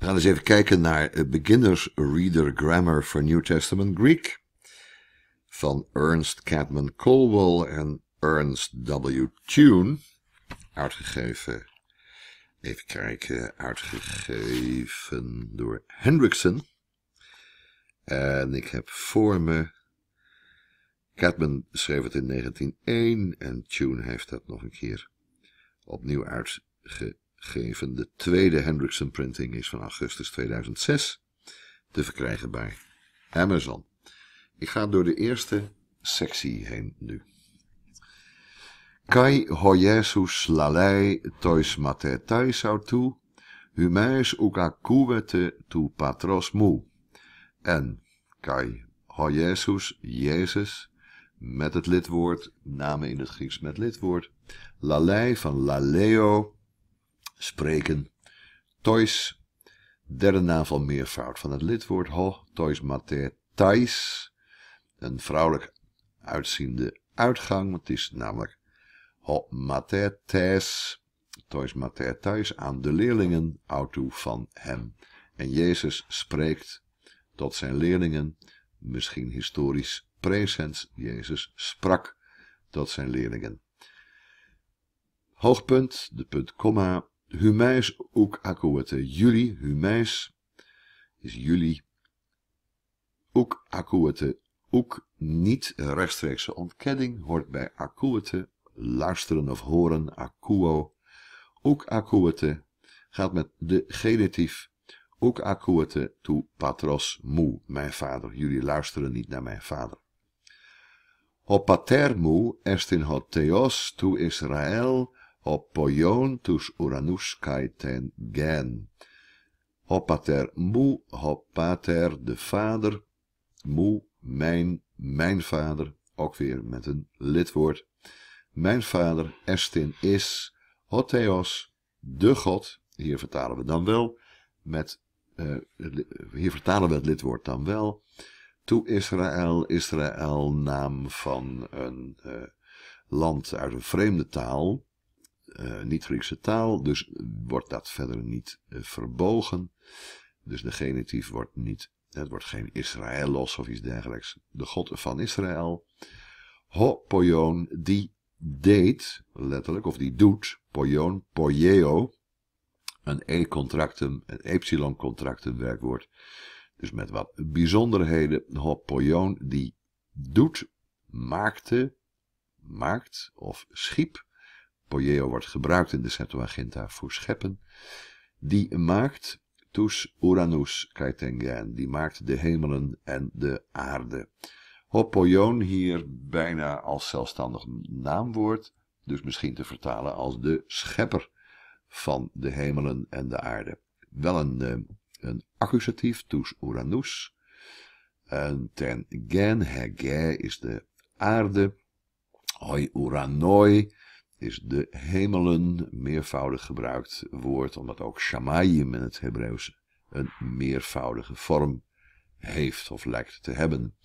We gaan eens even kijken naar eh, Beginners Reader Grammar for New Testament Greek van Ernst Cadman Colwell en Ernst W. Tune, uitgegeven, even kijken, uitgegeven door Hendrickson. En ik heb voor me, Cadman schreef het in 1901 en Tune heeft dat nog een keer opnieuw uitgegeven geven. De tweede Hendrickson printing is van augustus 2006 te verkrijgen bij Amazon. Ik ga door de eerste sectie heen nu. Kai hojesus lalei tois matetai sautou, humeis uka kuwete tu patros mu. En kai hojesus, Jezus, met het lidwoord, namen in het Grieks met lidwoord, lalei van laleo, spreken. Tois, derde naam van meervoud van het lidwoord ho, tois mater thais. Een vrouwelijk uitziende uitgang, het is namelijk ho mater thais. Tois mater thais aan de leerlingen, auto van hem. En Jezus spreekt tot zijn leerlingen, misschien historisch presens, Jezus sprak tot zijn leerlingen. Hoogpunt, de punt komma, Humeis, ook akkoord. Jullie, Humeis. is jullie. Ook akkoord. Ook niet rechtstreekse ontkenning hoort bij akkoete, luisteren of horen, akkuo. Ook akkoete gaat met de genitief. Ook akkoete toe patros moe, mijn vader. Jullie luisteren niet naar mijn vader. O pater mu est in hot theos tu Israël pojątuż uranus ten gen. Hoppater mu, hoppater de vader, mu mijn, mijn vader, ook weer met een lidwoord. Mijn vader, estin is, hotheos, de God, hier vertalen we dan wel, met, eh, hier vertalen we het lidwoord dan wel, To Israel Israël, naam van een eh, land uit een vreemde taal, eh, niet-Griekse taal, dus wordt dat verder niet eh, verbogen. Dus de genitief wordt niet, het wordt geen Israëlos of iets dergelijks. De God van Israël, Ho die deed, letterlijk, of die doet, Poion, Poieo, een e-contractum, een epsilon-contractum werkwoord. Dus met wat bijzonderheden, Ho die doet, maakte, maakt of schiep Poyeo wordt gebruikt in de Septuaginta voor scheppen. Die maakt tus uranus kaitengen, die maakt de hemelen en de aarde. Hopoion hier bijna als zelfstandig naamwoord, dus misschien te vertalen als de schepper van de hemelen en de aarde. Wel een, eh, een accusatief, tus uranus. En ten gen, hege is de aarde. Hoi uranoi is de hemelen meervoudig gebruikt woord, omdat ook shamayim in het Hebreeuws een meervoudige vorm heeft of lijkt te hebben.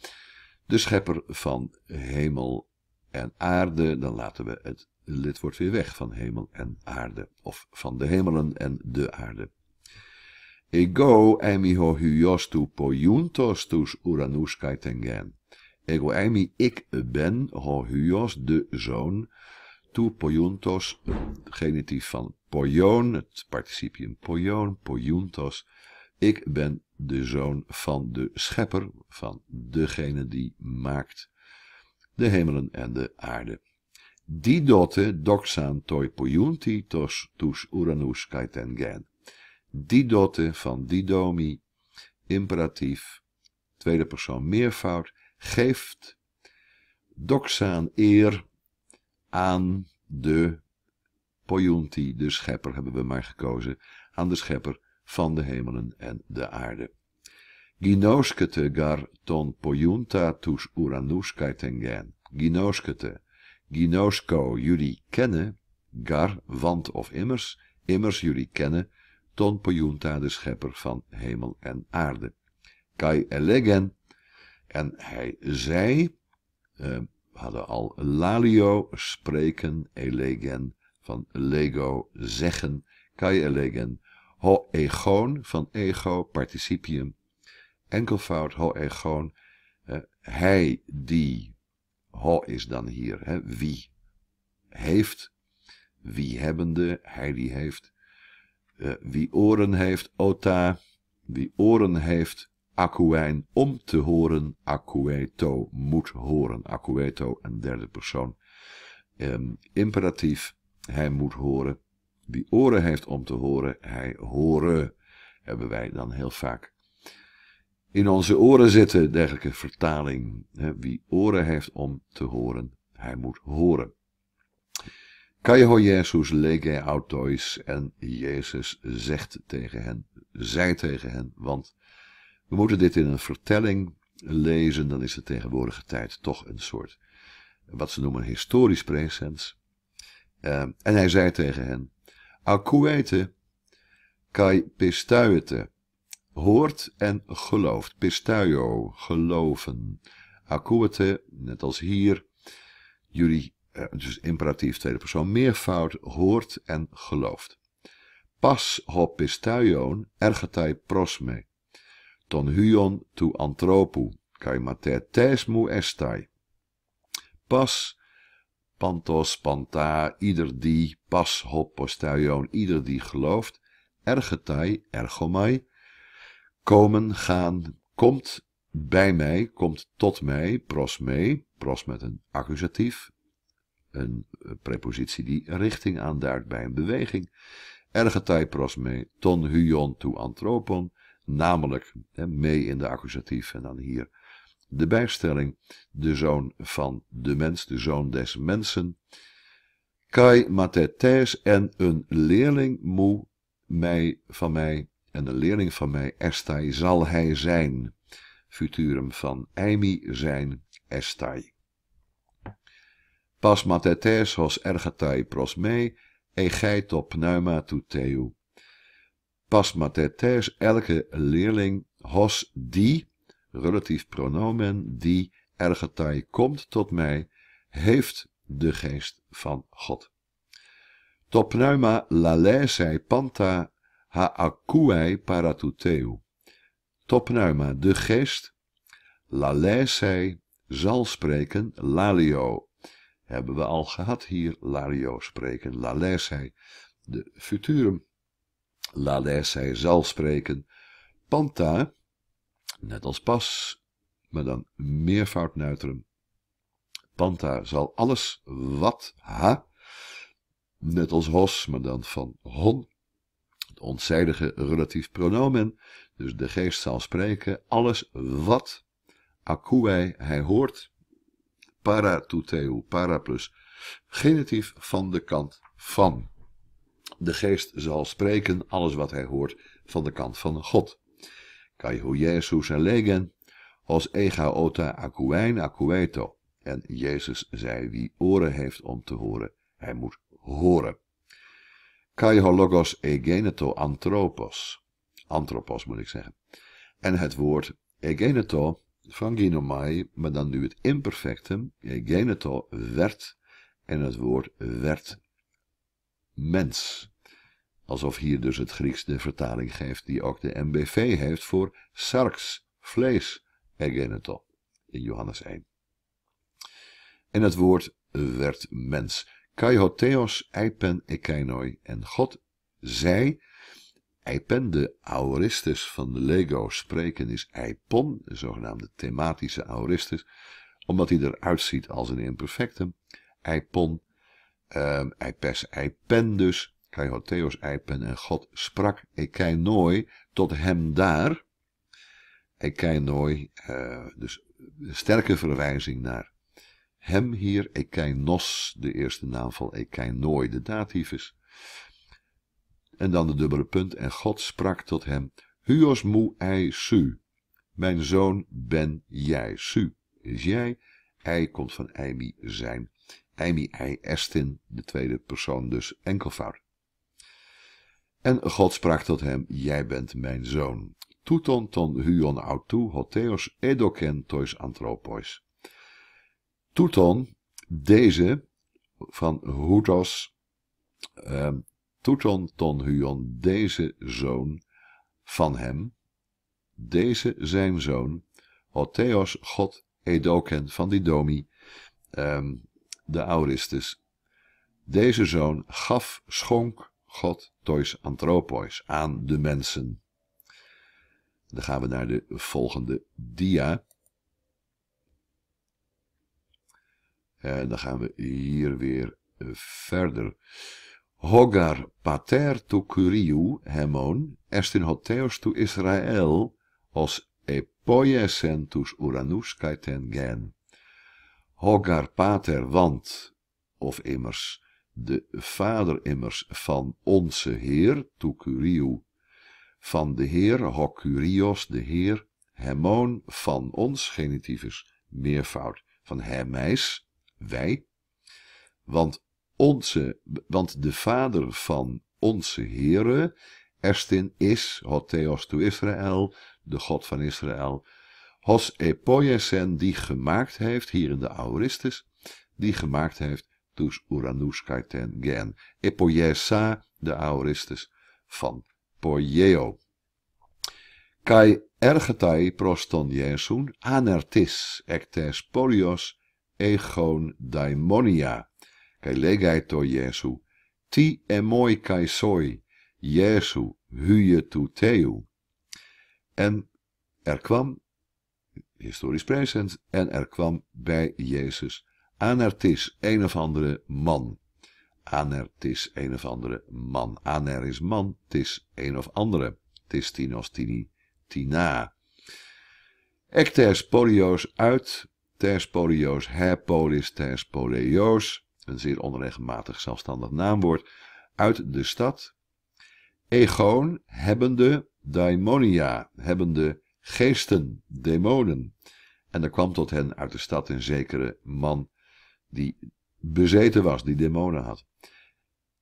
De schepper van hemel en aarde, dan laten we het lidwoord weer weg van hemel en aarde, of van de hemelen en de aarde. Ego emi ho tu poyuntos tus uranus kaitengen. Ego emi, ik ben, ho huyos, de zoon, tu poiuntos, genitief van poion, het participium poion, poiuntos. Ik ben de zoon van de schepper, van degene die maakt de hemelen en de aarde. Didote doxaan toi poiunti tos tus uranus kaiten gen. Didote van didomi, imperatief, tweede persoon meervoud, geeft doxaan eer, aan de Poyunti, de schepper hebben we maar gekozen, aan de schepper van de hemelen en de aarde. Ginoskete gar ton Poyunta tus Uranus kaitengen. Ginoskete, Ginosko, jullie kennen, gar, want of immers, immers jullie kennen, ton Poyunta, de schepper van hemel en aarde. Kai elegen, en hij zei, uh, hadden al lalio spreken elegen, van lego zeggen, kai elegen, ho egon van ego participium, enkelvoud ho egon, hij die, ho is dan hier, hè, wie heeft, wie hebbende, hij die heeft, eh, wie oren heeft, ota, wie oren heeft, Akuijn om te horen, acueto moet horen, acueto en derde persoon. Ehm, imperatief, hij moet horen. Wie oren heeft om te horen, hij horen, hebben wij dan heel vaak. In onze oren zitten, dergelijke vertaling. Wie oren heeft om te horen, hij moet horen. Caio Jezus lege autois en Jezus zegt tegen hen, zij tegen hen, want we moeten dit in een vertelling lezen, dan is de tegenwoordige tijd toch een soort, wat ze noemen, historisch presens. Ehm, en hij zei tegen hen, Akuete kai pistuete, hoort en gelooft, pistuio, geloven. Akuete, net als hier, jullie, eh, dus imperatief tweede persoon, meervoud, hoort en gelooft. Pas hop pistuion ergetai prosme ton huyon tu anthropo, kai mater mu estai. Pas, pantos, panta, ieder die, pas, hop, postaion, ieder die gelooft, ergetai, ergomai, komen, gaan, komt bij mij, komt tot mij, pros mee, pros met een accusatief, een eh, prepositie die richting aanduidt bij een beweging, ergetai pros mee, ton huon tu antropon, namelijk hè, mee in de accusatief en dan hier de bijstelling, de zoon van de mens, de zoon des mensen, kai matetes en een leerling moe mij van mij en een leerling van mij estai zal hij zijn, futurum van eimi zijn estai. Pas matetes hos ergatai pros mei, egeit op pneuma tu teu pasmatetes elke leerling hos die, relatief pronomen, die ergetai komt tot mij, heeft de geest van God. Topneuma lalesei panta para paratuteu. Topneuma, de geest, lalesei, zal spreken, lalio. Hebben we al gehad hier, lario spreken, lalesei, de futurum. Lades, hij zal spreken. Panta, net als pas, maar dan meervoud neutrum. Panta zal alles wat ha, net als hos, maar dan van hon. Het onzijdige relatief pronomen, dus de geest zal spreken, alles wat, akouai, hij hoort, para tuteu, para plus, genitief van de kant van. De geest zal spreken alles wat hij hoort van de kant van God. Kaihu Jezus en legen, os ega ota akuein akueto. En Jezus zei, wie oren heeft om te horen, hij moet horen. Kaiho logos egeneto anthropos. Anthropos moet ik zeggen. En het woord egeneto van ginomai, maar dan nu het imperfectum, egeneto werd, en het woord werd mens. Alsof hier dus het Grieks de vertaling geeft die ook de MBV heeft voor sarks vlees, egeneto, in Johannes 1. En het woord werd mens. Kaihotheos, eipen, ekeinoi. En God zij, eipen, de auristus van de Lego spreken is eipon, de zogenaamde thematische auristus, omdat hij eruit ziet als een imperfectum. Eipon Um, hij pes pen dus, kaiotheos Eipen, pen en God sprak, ik nooi tot hem daar. Ik nooi, eh, dus een sterke verwijzing naar hem hier, ik nos, de eerste naamval, van kei nooi, de is. En dan de dubbele punt, en God sprak tot hem, huos mu ei su, mijn zoon ben jij, su is jij, ei komt van eimi zijn, Amy I. estin de tweede persoon dus enkelvoud. En God sprak tot hem, jij bent mijn zoon. Tuton ton huon autu hoteos edoken tois anthropois. Tuton, deze van Houtos, uh, ehm, Tuton ton huon, deze zoon van hem, deze zijn zoon, Hotheos, God, Edoken van die domi, ehm, de Auristus. Deze zoon gaf, schonk God tois anthropois aan de mensen. Dan gaan we naar de volgende dia. En eh, dan gaan we hier weer eh, verder. Hogar pater to curiu hemon estin in hoteos tu Israel os epoiesen uranus kaiten gen. Hogar pater, want, of immers, de vader immers van onze Heer, tu van de Heer, Hocurios, de Heer, hemon, van ons, genitivus, meervoud, van hemijs, wij, want onze, want de vader van onze Heere, erstin is, Hotheos theos to Israël, de God van Israël, Hos Epoiesen die gemaakt heeft, hier in de Aoristes, die gemaakt heeft Tus Uranus Kaiten Gen. Epoiesa, de Aoristes van Poieo. Kai ergetai proston jesun anertis ektes polios egon daimonia. Kai legai to jesu, ti emoi kai soi, jesu huye tu teu. En er kwam historisch present, en er kwam bij Jezus Anertis, een of andere man. Anertis, een of andere man. Aner is man, tis een of andere. Tis tinos tini, tina. Ectes polio's uit, ters polio's herpolis, ters polio's, een zeer onregelmatig zelfstandig naamwoord, uit de stad. Egoon, hebbende, daimonia, hebbende geesten, demonen. En er kwam tot hen uit de stad een zekere man die bezeten was, die demonen had.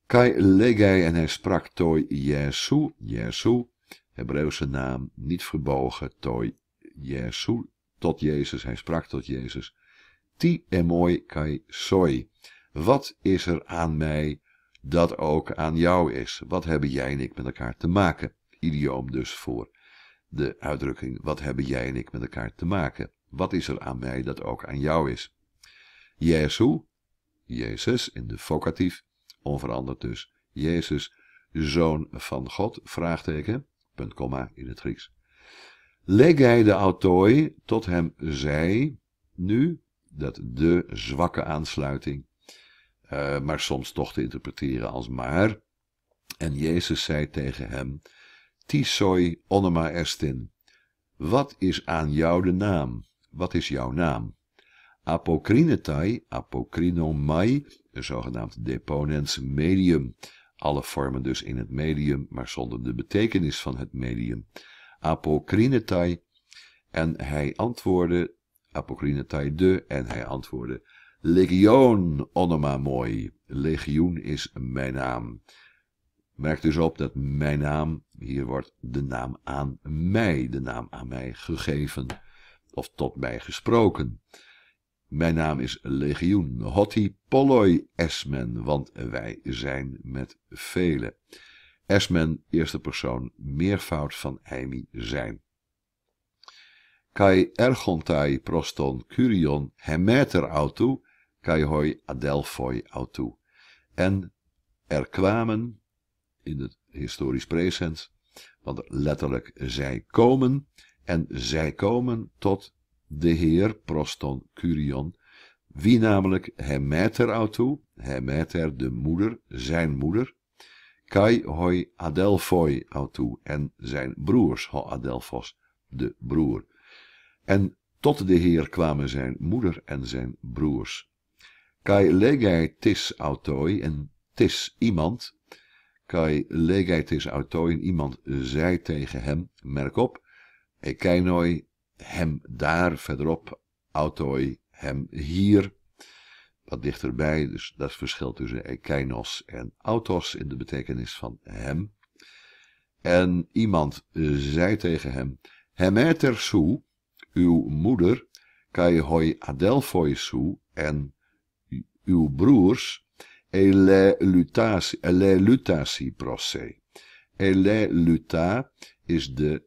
Kai legai en hij sprak toi Jesu, Jesu, Hebreeuwse naam, niet verbogen, toi Jesu, tot Jezus, hij sprak tot Jezus. Ti emoi kai soi, wat is er aan mij dat ook aan jou is? Wat hebben jij en ik met elkaar te maken? Idioom dus voor de uitdrukking wat hebben jij en ik met elkaar te maken? Wat is er aan mij dat ook aan jou is? Jezus, Jezus in de vocatief, onveranderd dus. Jezus, zoon van God, vraagteken, punt, komma in het Grieks. hij de autoi, tot hem zij, nu, dat de zwakke aansluiting, eh, maar soms toch te interpreteren als maar. En Jezus zei tegen hem, Tisoi Onema Estin. Wat is aan jou de naam? Wat is jouw naam? Apokrinetai, mai, een zogenaamd deponens medium. Alle vormen dus in het medium, maar zonder de betekenis van het medium. Apocrinetai, En hij antwoordde, Apocrinetai de, en hij antwoordde, legion onoma mooi, Legioen is mijn naam. Merk dus op dat mijn naam, hier wordt de naam aan mij, de naam aan mij gegeven of tot mij gesproken. Mijn naam is Legioen Hoti Polloi Esmen, want wij zijn met velen. Esmen, eerste persoon, meervoud van Eimi zijn. Kai ergontai proston curion hemeter autu, kai hoi adelphoi autu. En er kwamen, in het historisch present, want letterlijk zij komen en zij komen tot de Heer proston Curion, wie namelijk hemeter autou, hemeter de moeder, zijn moeder, kai hoi adelphoi autou en zijn broers ho adelphos, de broer. En tot de Heer kwamen zijn moeder en zijn broers. Kai legai tis autoi en tis iemand, kai legaitis autoin, iemand zei tegen hem, merk op, ekainoi, hem daar verderop, autoi, hem hier. Wat dichterbij, dus dat verschil tussen ekainos en autos in de betekenis van hem. En iemand zei tegen hem, hemeter su, uw moeder, kai hoi adelfoi su, en uw broers, elelutatie, Ele luta is de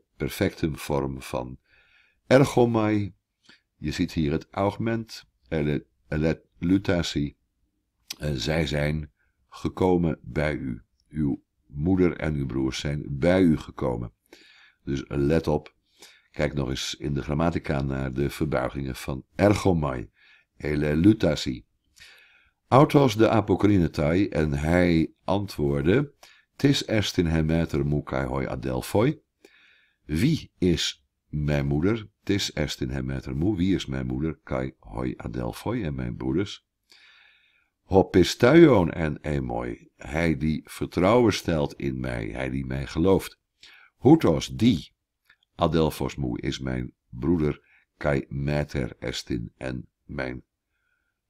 vorm van ergomai. Je ziet hier het augment, elelutatie. En eh, zij zijn gekomen bij u. Uw moeder en uw broers zijn bij u gekomen. Dus let op. Kijk nog eens in de grammatica naar de verbuigingen van ergomai, lutatie. Autos de Apocrinetai, en hij antwoordde, Tis estin in hemeter mukai hoi adelphoi. Wie is mijn moeder? Tis estin in hemeter mu. Wie is mijn moeder? Kai hoi adelphoi en mijn broeders. Hopistuion en emoi. Hij die vertrouwen stelt in mij, hij die mij gelooft. Hutos die. Adelphos mu is mijn broeder. Kai meter estin en mijn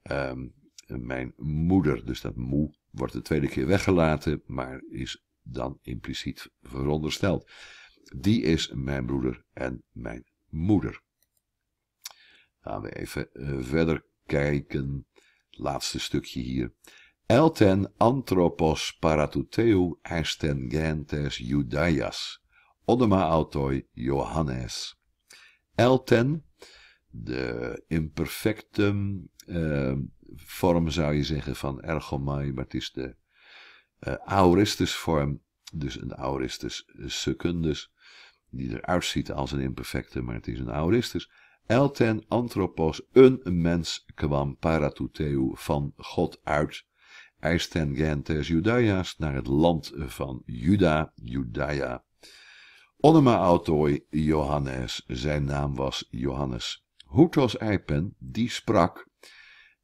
um, mijn moeder. Dus dat moe wordt de tweede keer weggelaten, maar is dan impliciet verondersteld. Die is mijn broeder en mijn moeder. Gaan we even eh, verder kijken. Laatste stukje hier. Elten anthropos paratuteu esten gentes judaias. Odema autoi Johannes. Elten, de imperfectum, uh, vorm zou je zeggen van ergomai, maar het is de uh, auristus vorm, dus een auristus secundus, die eruit ziet als een imperfecte, maar het is een auristus. Elten anthropos, un mens kwam paratuteu van God uit, eisten gentes Judaias naar het land van Juda, Judaea. Onema autoi Johannes, zijn naam was Johannes. Houtos Eipen, die sprak,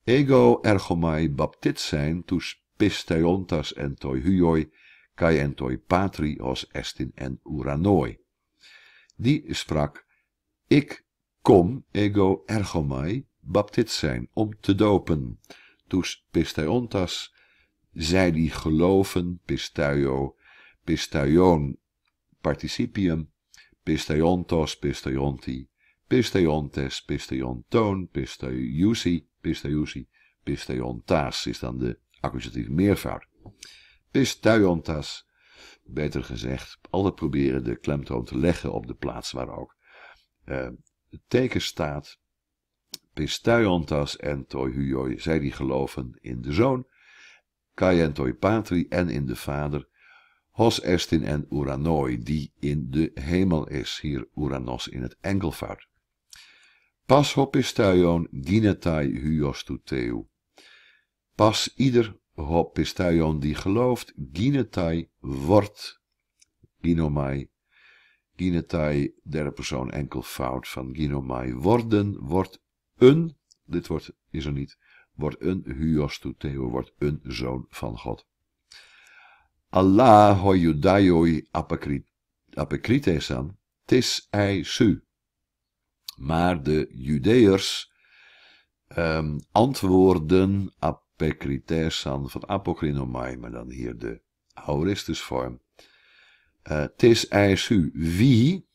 Ego ergomai baptit zijn tus pisteontas en toi huioi, kai en toi patri os estin en uranoi. Die sprak, ik kom ego ergomai baptit zijn, om te dopen. Tus pisteontas, zij die geloven, pistuio, pisteion, participium, pisteontos, pisteonti, pisteontes, pisteontoon, pisteusi, Pisteusi. pistaiontas is dan de accusatieve meervoud. Pisteontas, beter gezegd, altijd proberen de klemtoon te leggen op de plaats waar ook eh, het teken staat. Pisteontas en toi zij die geloven in de zoon, en toi patri en in de vader, hos estin en uranoi, die in de hemel is, hier uranos in het enkelvoud. Pas ho istaion dinetai huios teu. Pas ieder hop die gelooft, ginetai wordt ginomai. Ginetai, derde persoon enkelvoud van ginomai. Worden wordt een, dit woord is er niet, wordt een huios teu, wordt een zoon van God. Allah hoi judaioi apekrites tis ei su. Maar de Judeërs um, antwoorden apekritesan van apokrinomai, maar dan hier de aoristusvorm. Uh, eh, tis eis wie,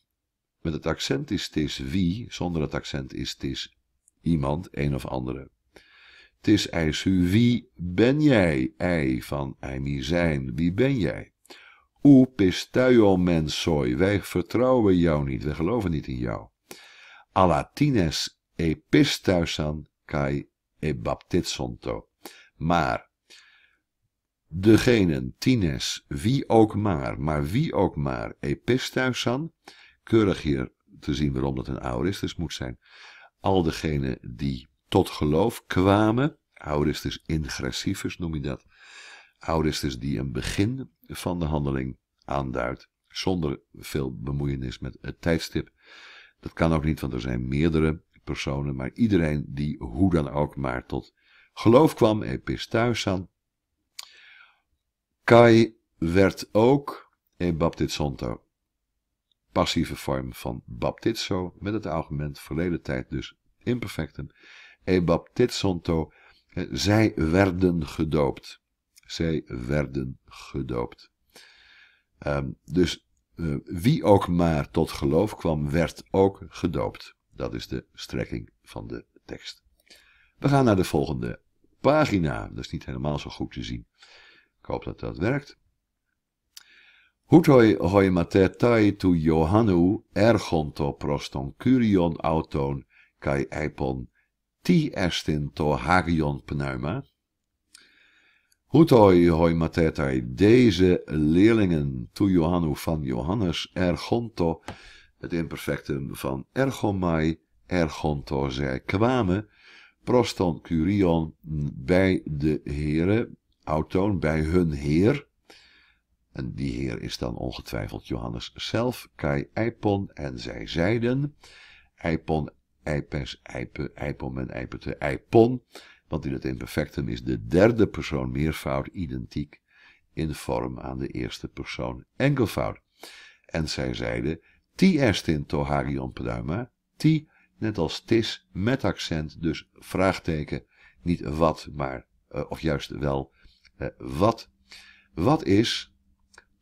met het accent is tis wie, zonder het accent is tis iemand, een of andere. Tis eis wie ben jij, ei van eimi zijn, wie ben jij? U pistuio mensoi, wij vertrouwen jou niet, wij geloven niet in jou alatines tines kai e Maar degenen, tines, wie ook maar, maar wie ook maar, epistuisan, keurig hier te zien waarom dat een aoristus moet zijn, al degenen die tot geloof kwamen, aoristus ingressivus noem je dat, aoristus die een begin van de handeling aanduidt, zonder veel bemoeienis met het tijdstip, dat kan ook niet, want er zijn meerdere personen, maar iedereen die hoe dan ook maar tot geloof kwam, aan. Kai werd ook een Passieve vorm van baptizo, met het argument verleden tijd dus imperfectum. E sonto. Eh, zij werden gedoopt. Zij werden gedoopt. Ehm, dus eh, wie ook maar tot geloof kwam, werd ook gedoopt. Dat is de strekking van de tekst. We gaan naar de volgende pagina. Dat is niet helemaal zo goed te zien. Ik hoop dat dat werkt. Hoetoi hoi matetai tu Johannu ergonto proston curion auton kai eipon ti estin to hagion pneuma. Hutoi hoi, hoi matetai, deze leerlingen, to Johannu van Johannes, ergonto, het imperfectum van ergomai, ergonto, zij kwamen, proston curion, bij de heren, autoon, bij hun heer, en die heer is dan ongetwijfeld Johannes zelf, kai eipon, en zij zeiden, eipon, eipes, eipe, eipom en eipete, eipon, want in het imperfectum is de derde persoon meervoud identiek in vorm aan de eerste persoon enkelvoud. En zij zeiden, ti estin to harion pneuma, ti, net als tis, met accent, dus vraagteken, niet wat, maar, eh, of juist wel, eh, wat. Wat is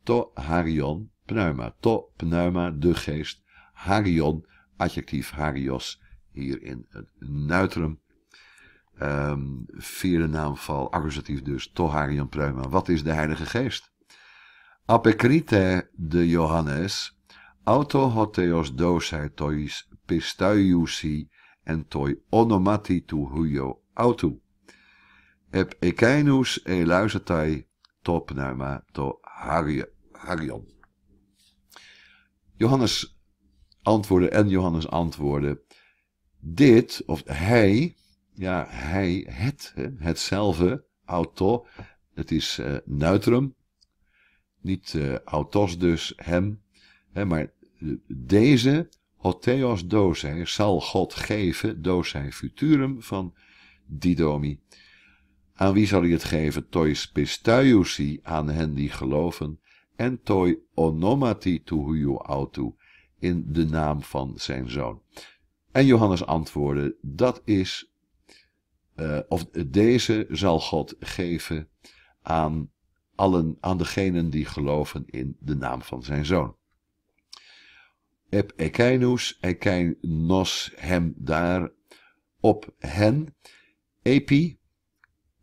to harion pneuma? To pneuma, de geest, harion, adjectief harios, hier in het neutrum, Um, vierde naamval, accusatief dus, Toharian Pruima. Wat is de Heilige Geest? Apecrite de Johannes, auto hoteos dosai tois pistaiusi en toi onomati tu huio autu. Ep ekainus eluisetai to pneuma to harion. Johannes antwoordde en Johannes antwoordde, dit, of hij, ja, hij, het, hetzelfde, auto, het is uh, neutrum, niet eh, autos dus, hem, hè, maar eh, deze, hoteos doce zal God geven, doce futurum van didomi. Aan wie zal hij het geven? Toi spistaiusi, aan hen die geloven, en toi onomati tu autu, in de naam van zijn zoon. En Johannes antwoordde, dat is eh, of deze zal God geven aan, allen, aan degenen die geloven in de naam van zijn zoon. Ep ekainos, ekainos hem daar, op hen, epi,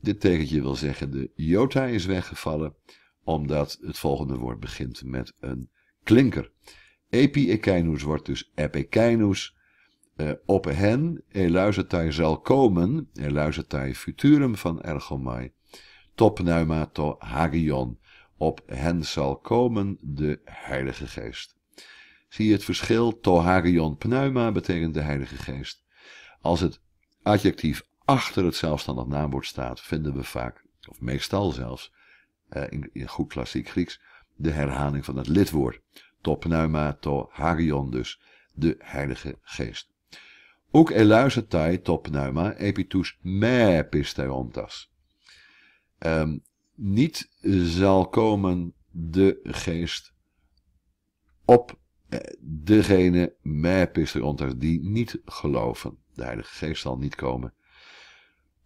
dit tekentje wil zeggen de jota is weggevallen, omdat het volgende woord begint met een klinker. Epi ekainos wordt dus ep eh, op hen hij zal komen, hij futurum van ergomai, to hagion, op hen zal komen de Heilige Geest. Zie je het verschil, To hagion pneuma betekent de Heilige Geest. Als het adjectief achter het zelfstandig naamwoord staat, vinden we vaak, of meestal zelfs, eh, in, goed klassiek Grieks, de herhaling van het lidwoord. To to hagion dus, de Heilige Geest. Ook eluisetai Tai pneuma epitus me pisteontas. Ehm, niet zal komen de geest op eh, degene me pisteontas die niet geloven. De Heilige Geest zal niet komen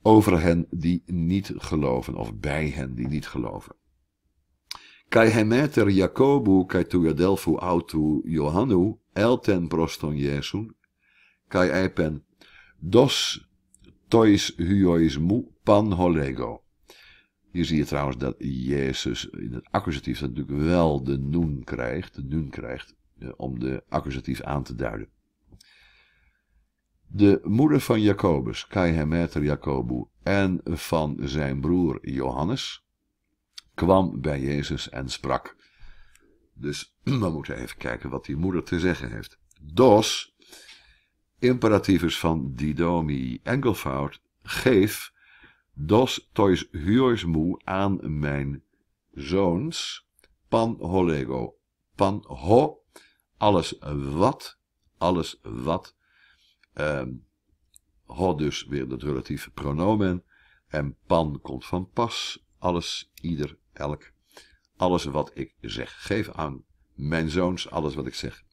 over hen die niet geloven of bij hen die niet geloven. Kai hemeter Jacobu, kai tu autu Johannu, elten proston Jesun, kai eipen dos tois mu pan holego. Hier zie je trouwens dat Jezus in het accusatief natuurlijk wel de noen krijgt, de nun krijgt, eh, om de accusatief aan te duiden. De moeder van Jacobus, Kai Hemeter Jacobu, en van zijn broer Johannes, kwam bij Jezus en sprak. Dus we moeten even kijken wat die moeder te zeggen heeft. Dos imperativus van didomi enkelvoud, geef dos tois huois moe aan mijn zoons, pan holego, pan ho, alles wat, alles wat, ehm, ho dus weer het relatieve pronomen, en pan komt van pas, alles, ieder, elk, alles wat ik zeg, geef aan mijn zoons alles wat ik zeg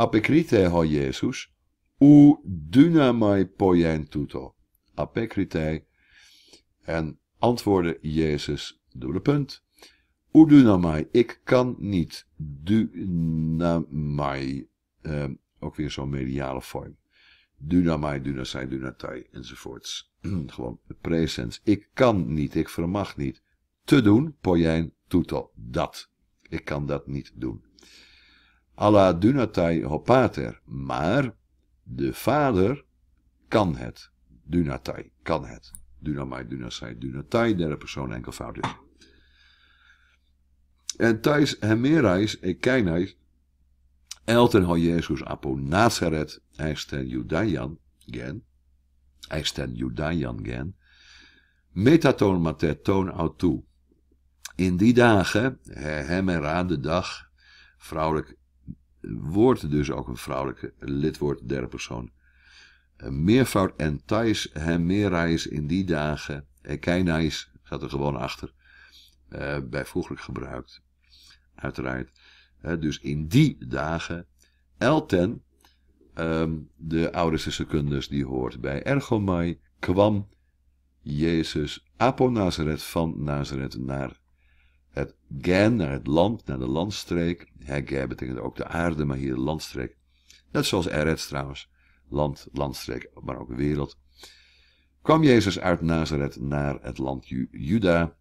apekrite ho Jezus, u dynamai poientuto. Apekrite. En antwoorden Jezus, dubbele punt. U ik kan niet. Dunamai. Eh, ook weer zo'n mediale vorm. Dynamai, dynasai, dynatai, enzovoorts. Gewoon presens. Ik kan niet, ik vermag niet. Te doen, poien, Dat. Ik kan dat niet doen alla dunatai hopater. Maar de vader kan het. Dunatai kan het. Dunamai, dunasai, dunatai, derde persoon enkelvoud is. En thais hemerais ekeinais elten ho Jezus apo Nazareth eisten Judaian gen, eisten Judaian gen, metaton toon autu. In die dagen, hem de dag, vrouwelijk wordt dus ook een vrouwelijke lidwoord derde persoon. Eh, Meervoud entais en reis in die dagen, ekeinais eh, gaat er gewoon achter, uh, bijvoeglijk gebruikt, uiteraard. dus in die dagen, elten, ehm, de oudste secundus die hoort bij ergomai, kwam Jezus apo Nazareth van Nazareth naar het gen naar het land, naar de landstreek. Hege betekent ook de aarde, maar hier de landstreek. Net zoals Eretz trouwens. Land, landstreek, maar ook wereld. Kwam Jezus uit Nazareth naar het land Juda.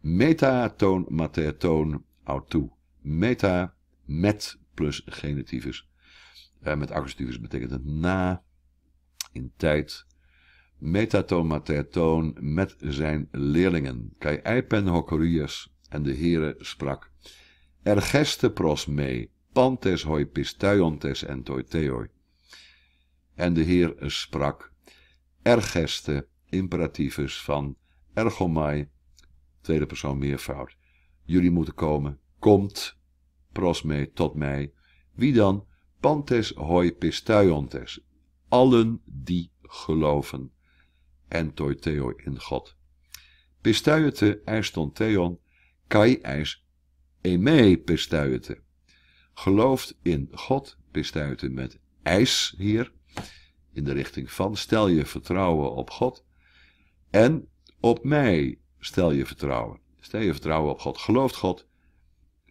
Meta-toon, mater-toon, Meta, met plus genitivus. Eh, met accusativus betekent het na, in tijd. Metatoon, matertoon, met zijn leerlingen. Kai eipen hokorias, en de Heere sprak, Ergeste pros me, pantes hoi pistuiontes en theoi. En de Heer sprak, ergeste, imperativus van ergomai, tweede persoon meervoud. Jullie moeten komen, komt, pros me, tot mij. Wie dan? Pantes hoi pistuiontes, allen die geloven. En theoi in God. Pistuiete eiston theon, Kai eis eme pestuiten. Gelooft in God pestuiten met ijs hier. In de richting van stel je vertrouwen op God. En op mij stel je vertrouwen. Stel je vertrouwen op God. Gelooft God.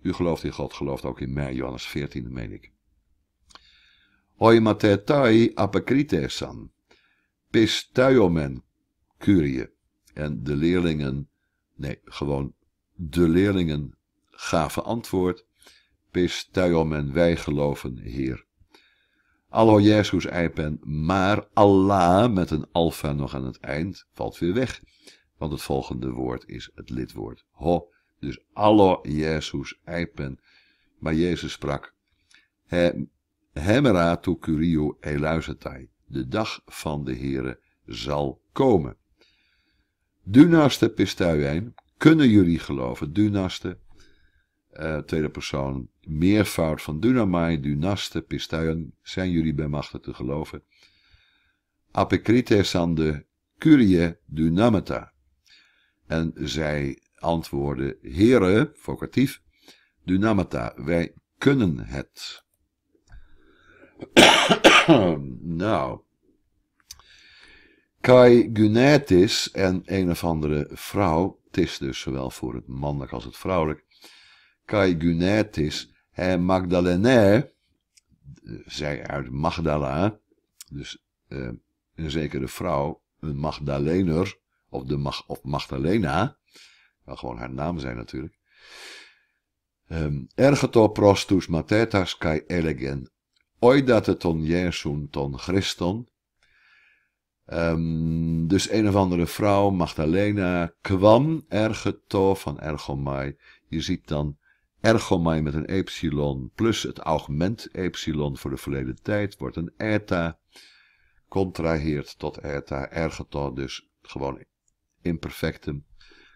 U gelooft in God, gelooft ook in mij. Johannes 14, meen ik. Oimatetai apakritesan. Pistuiomen curie. En de leerlingen, nee, gewoon de leerlingen gaven antwoord, en wij geloven, Heer. Allo Jezus eipen, maar Allah met een alfa nog aan het eind valt weer weg, want het volgende woord is het lidwoord ho. Dus Allo Jezus eipen, maar Jezus sprak, He, hemera tu curio eluzetai. de dag van de Heere zal komen. Dunaste pistuijn, kunnen jullie geloven? Dunaste, uh, eh, tweede persoon, meervoud van dunamai, dunaste, pistuien, zijn jullie bij machten te geloven? Apekrites de curie dunamata. En zij antwoorden, heren, vocatief, dunamata, wij kunnen het. nou, Kai Gunetis en een of andere vrouw is dus zowel voor het mannelijk als het vrouwelijk. Kaigunetis en Magdalenae, zij uit Magdala, dus uh, een zekere vrouw, een Magdalener, of, de Mag of Magdalena, kan gewoon haar naam zijn natuurlijk. Um, ehm, ergeto prostus matetas kai elegen oidateton jesun ton Christon Um, dus een of andere vrouw, Magdalena, kwam ergeto van ergomai. Je ziet dan ergomai met een epsilon plus het augment epsilon voor de verleden tijd wordt een eta. Contraheert tot eta, ergeto dus gewoon imperfectum.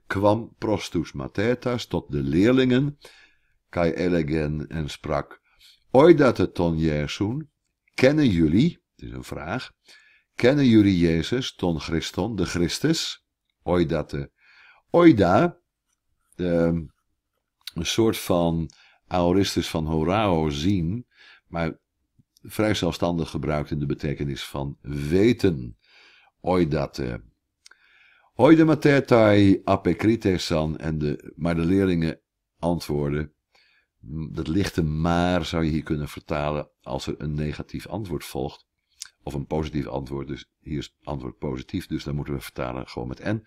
Kwam prostus matetas tot de leerlingen, kai elegen en sprak, ton jesun, kennen jullie, het is een vraag, Kennen jullie Jezus, ton Christon, de Christus? Oidate. Oida, de, een soort van aoristus van horao zien, maar vrij zelfstandig gebruikt in de betekenis van weten. Oidate. Eh? Hoidematertai apekritesan, en de, maar de leerlingen antwoorden. Dat lichte maar zou je hier kunnen vertalen als er een negatief antwoord volgt. Of een positief antwoord, dus hier is antwoord positief, dus dan moeten we vertalen gewoon met en.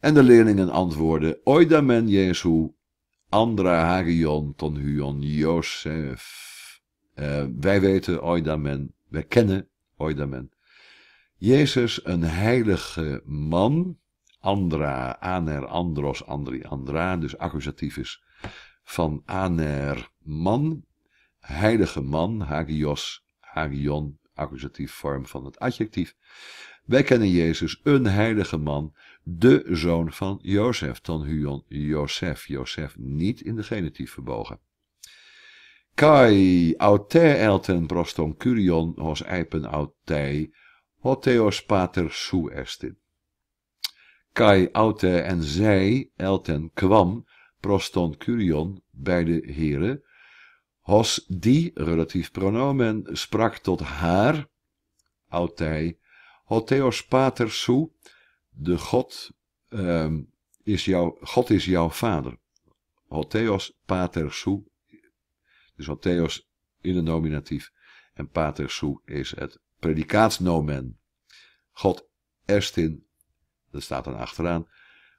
En de leerlingen antwoorden, oidamen Jesu, andra hagion ton huon Jozef. Eh, wij weten oidamen, wij kennen oidamen. Jezus, een heilige man, andra, aner andros, andri andra, dus accusatief is van aner man, heilige man, hagios, hagion, accusatief vorm van het adjectief. Wij kennen Jezus, een heilige man, de zoon van Jozef, ton huon Jozef, Jozef niet in de genitief verbogen. Kai auter elten proston curion hos eipen autei, hoteos pater su estin. Kai auter en zij elten kwam proston curion bij de heren, Hos die, relatief pronomen, sprak tot haar, autei, hotheos pater su, de God, ehm, is jouw, God is jouw vader. Hotheos pater su, dus hotheos in de nominatief en pater su is het predikaatsnomen. God estin, dat staat dan achteraan,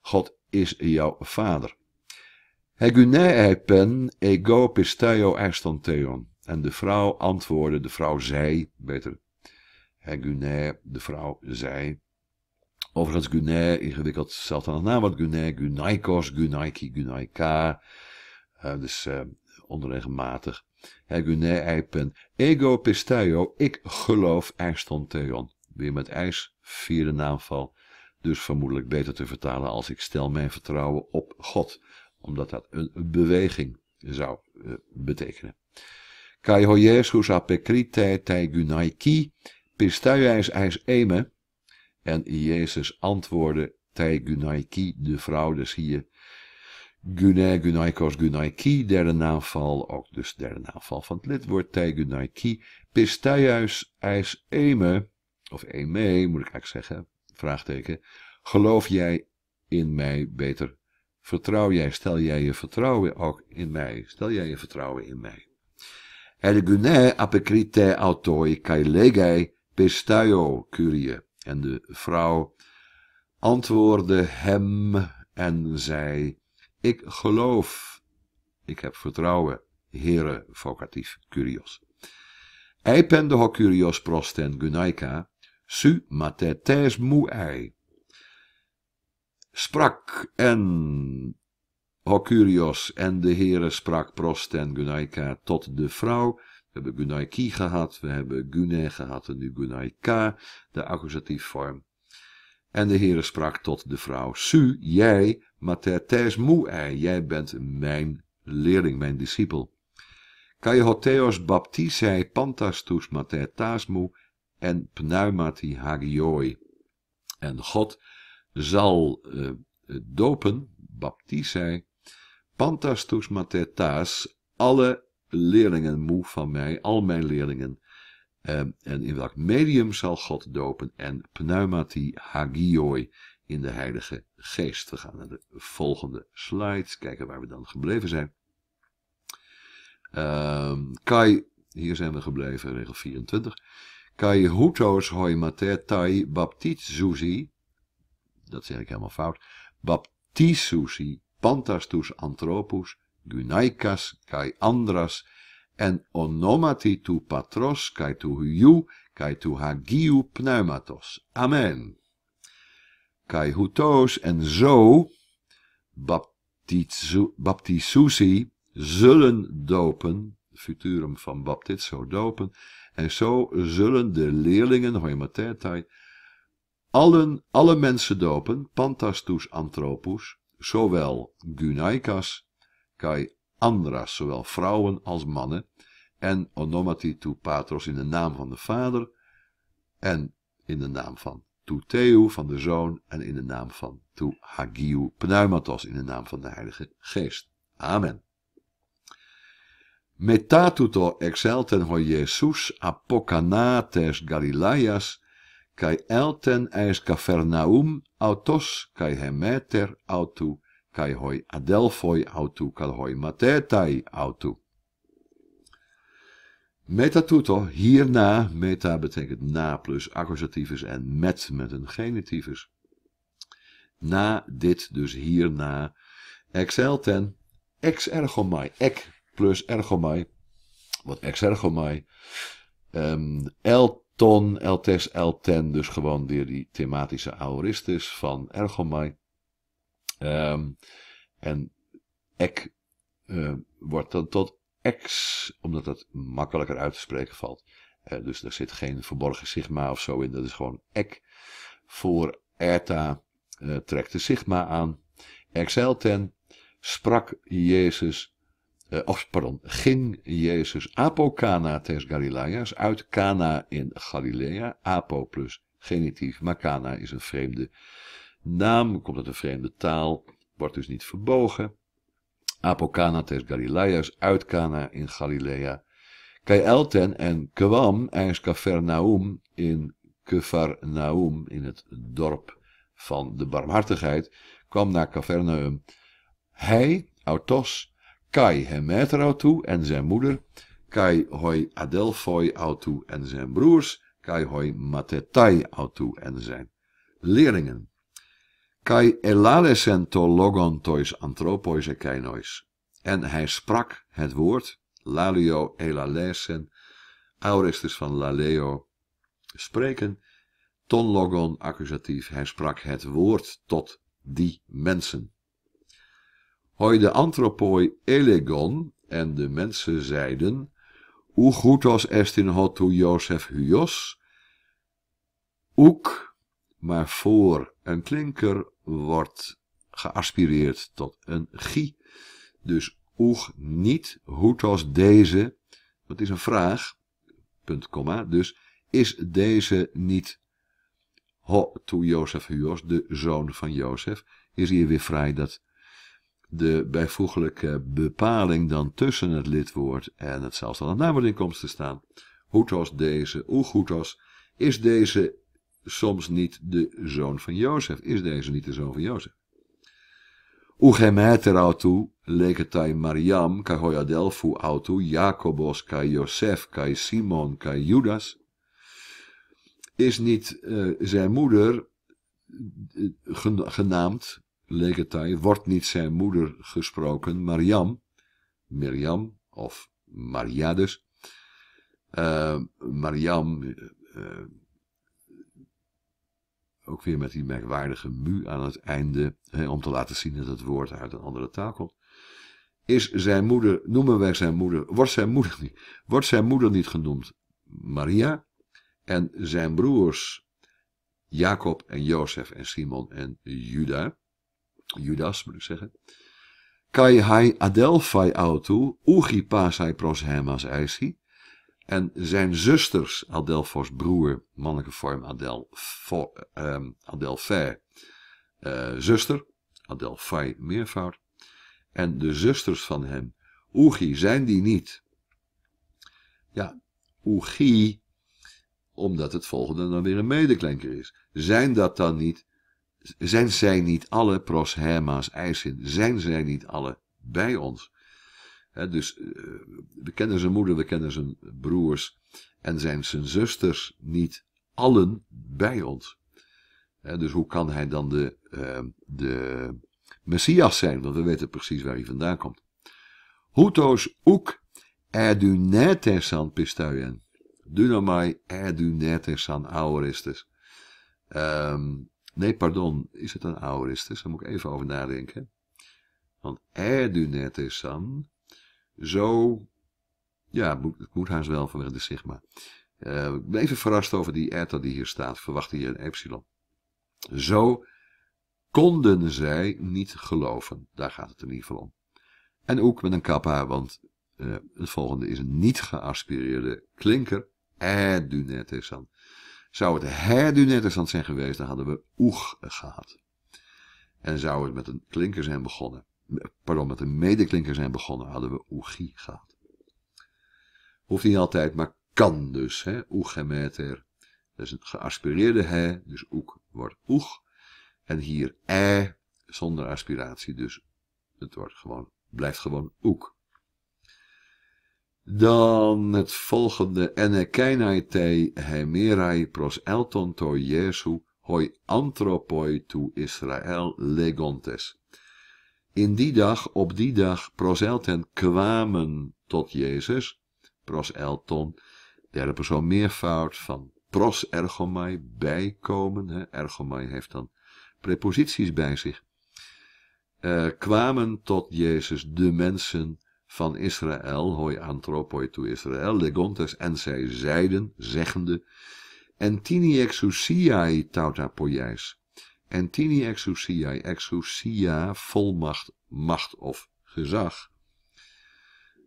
God is jouw vader. Hegunai ipen, ego ego pisteo Theon. En de vrouw antwoordde, de vrouw zei, beter, Hegunai, de vrouw zei. Overigens, Gunai, ingewikkeld, zelfs aan de naam wat Gunai, Gunaikos, Gunaiki, Gunaika. Eh, dus uh, onregelmatig. Hegunai eipen, ego pisteo, ik geloof Theon. Weer met ijs, vierde naamval. Dus vermoedelijk beter te vertalen als ik stel mijn vertrouwen op God omdat dat een, beweging zou eh, betekenen. Kai Jesus apekrite tai gunaiki, pistai eis eme. En Jezus antwoordde tai gunaiki, de vrouw, dus hier gunai gunaikos, gunaiki, derde naamval, ook dus derde naamval van het lidwoord tai gunaiki, pistai eis eme, of eme moet ik eigenlijk zeggen, vraagteken, geloof jij in mij beter Vertrouw jij, stel jij je vertrouwen ook in mij. Stel jij je vertrouwen in mij. Ergune apecrite autoi legai pestaio curie. En de vrouw antwoordde hem en zei, ik geloof, ik heb vertrouwen, here, vocatief, curios. Eipende hoc curios prosten gunaika, su matetes muei sprak en Hokurios en de Heere sprak Prost en Gunaika tot de vrouw. We hebben Gunaiki gehad, we hebben Gune gehad en nu Gunaika, de accusatief vorm. En de Heere sprak tot de vrouw, Su, jij, matertes ei. jij bent mijn leerling, mijn discipel. Kaihoteos baptisei pantastus mu, en pneumati hagioi. En God zal eh, dopen, baptisei, pantastus matetaas, alle leerlingen moe van mij, al mijn leerlingen. Ehm, en in welk medium zal God dopen? En pneumati hagioi in de Heilige Geest. We gaan naar de volgende slide, kijken waar we dan gebleven zijn. Ehm, kai, hier zijn we gebleven, regel 24. Kai hutos hoi mater tai zuzi dat zeg ik helemaal fout, baptisusi pantastus anthropus, gunaikas kai andras, en onomati tu patros kai tu huiu kai tu hagiu pneumatos. Amen. Kai hutos en zo baptizu, baptisusi zullen dopen, futurum van baptizo dopen, en zo zullen de leerlingen, hoi hoimatertai, allen, alle mensen dopen, pantastus anthropus, zowel Gynaikas, kai andras, zowel vrouwen als mannen, en onomati tu patros in de naam van de vader, en in de naam van tu Theu, van de zoon, en in de naam van tu hagiu pneumatos, in de naam van de heilige geest. Amen. Metatuto exelten ho Jesus apokanates Galilaias kai elten eis cafernaum autos, kai hemeter autu, kai hoi adelfoi autu, kai hoi matetai autu. Metatuto, hierna, meta betekent na plus accusativus en met met een genitivus. Na dit, dus hierna, elten. ex ergomai, ek plus ergomai, wat ex ergomai, um, ton, eltes, elten, dus gewoon weer die thematische aoristus van Ergomai. Ehm, en ek uh, wordt dan tot ex, omdat dat makkelijker uit te spreken valt. Eh, dus daar zit geen verborgen sigma of zo in, dat is gewoon ek. Voor erta eh, trekt de sigma aan. Exelten sprak Jezus eh, of pardon, ging Jezus apokana tes Galilea's, uit Cana in Galilea, apo plus genitief, maar is een vreemde naam, komt uit een vreemde taal, wordt dus niet verbogen. Apokana tes Galilea's, uit Cana in Galilea. Elten en kwam eis Cafarnaum in Cafarnaum, in het dorp van de barmhartigheid, kwam naar Cafarnaum. Hij, Autos, Kai outo en zijn moeder, Kai Hoi adelfoi Autu en zijn broers, Kai Hoi Matetai Autu en zijn leerlingen. Kai elalesen to Tois anthropois ekeinois. En hij sprak het woord, Laleo elalesen, aurestus van laleo, spreken, ton logon accusatief, hij sprak het woord tot die mensen hoi de antropooi elegon, en de mensen zeiden, hoe goed was Estin hotu Jozef hujos. ook, maar voor een klinker wordt geaspireerd tot een gie. Dus oeg niet, hutos deze, dat is een vraag, punt, komma, dus is deze niet ho to Jozef huos, de zoon van Jozef? Is hier weer vrij dat de bijvoeglijke bepaling dan tussen het lidwoord en het zelfstandig naamwoord naamwoordinkomst te staan. Hoetos deze, oegoetos, is deze soms niet de zoon van Jozef? Is deze niet de zoon van Jozef? Ugemeter autu, leketai Mariam, kai Hoyadelfu autu, Jakobos, kai Josef, kai Simon, kai Judas. Is niet eh, zijn moeder eh, genaamd Legatai wordt niet zijn moeder gesproken, Mariam, Miriam of Maria dus. Eh, Mariam, eh, ook weer met die merkwaardige mu aan het einde, hè, om te laten zien dat het woord uit een andere taal komt. Is zijn moeder, noemen wij zijn moeder, wordt zijn moeder niet, wordt zijn moeder niet genoemd Maria en zijn broers Jacob en Jozef en Simon en Juda Judas moet ik zeggen. Kai hai adelphai autu, ugi hai pros hemas eisi. En zijn zusters, Adelphos broer, mannelijke vorm Adelfo, ehm, Adelphai, eh, zuster, Adelphai meervoud. En de zusters van hem, Ugi zijn die niet? Ja, Ugi, omdat het volgende dan weer een medeklinker is. Zijn dat dan niet zijn zij niet alle pros herma's eisin? Zijn zij niet alle bij ons? dus eh, we kennen zijn moeder, we kennen zijn broers en zijn zijn zusters niet allen bij ons. dus hoe kan hij dan de, eh, de Messias zijn? Want we weten precies waar hij vandaan komt. Hutos ook erdunetesan pistuien. Dunamai erdunetesan aoristes. Ehm. Nee, pardon, is het een aorist? Daar moet ik even over nadenken. Want er erdunetesan, zo, ja, het moet haast wel vanwege de sigma. Eh, ik ben even verrast over die eta die hier staat, verwacht hier een epsilon. Zo konden zij niet geloven, daar gaat het in ieder geval om. En ook met een kappa, want eh, het volgende is een niet geaspireerde klinker, erdunetesan. Zou het Nederland zijn geweest, dan hadden we oeg gehad. En zou het met een klinker zijn begonnen, pardon, met een medeklinker zijn begonnen, hadden we oegie gehad. Hoeft niet altijd, maar kan dus, hè, meter. Dat is een geaspireerde he, dus ook wordt oeg. En hier e zonder aspiratie, dus het wordt gewoon, blijft gewoon oek. Dan het volgende. En te hemerai pros elton to Jesu hoi anthropoi to Israel legontes. In die dag, op die dag, pros elton kwamen tot Jezus, elton. derde persoon meervoud van pros ergomai, bijkomen, hè, ergomai heeft dan preposities bij zich, eh, kwamen tot Jezus de mensen van Israël, hoi anthropoi to Israël, legontes, en zij zeiden, zeggende, en tini exousiai tauta poiais, en tini exousiai, exousia, volmacht, macht of gezag,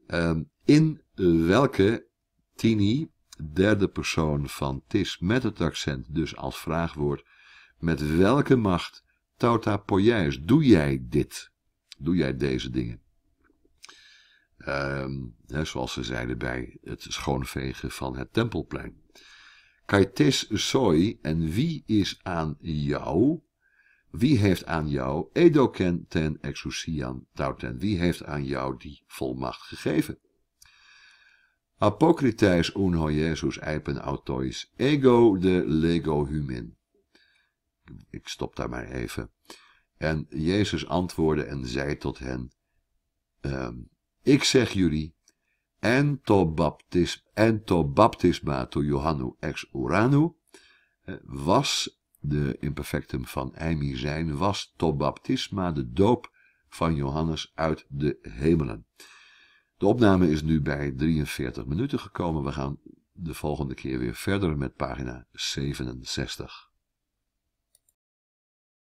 ehm, in welke tini, derde persoon van tis, met het accent dus als vraagwoord, met welke macht, tauta poiais, doe jij dit, doe jij deze dingen? Ehm, hè, zoals ze zeiden bij het schoonvegen van het tempelplein. Kaites soi, en wie is aan jou? Wie heeft aan jou edoken ten exousian tauten? Wie heeft aan jou die volmacht gegeven? Apocrites un Jesus eipen autois, ego de lego humin. Ik stop daar maar even. En Jezus antwoordde en zei tot hen, um, ik zeg jullie, en tot, baptisma to Johannu ex Uranu eh, was de imperfectum van Eimi zijn, was to baptisma de doop van Johannes uit de hemelen. De opname is nu bij 43 minuten gekomen. We gaan de volgende keer weer verder met pagina 67.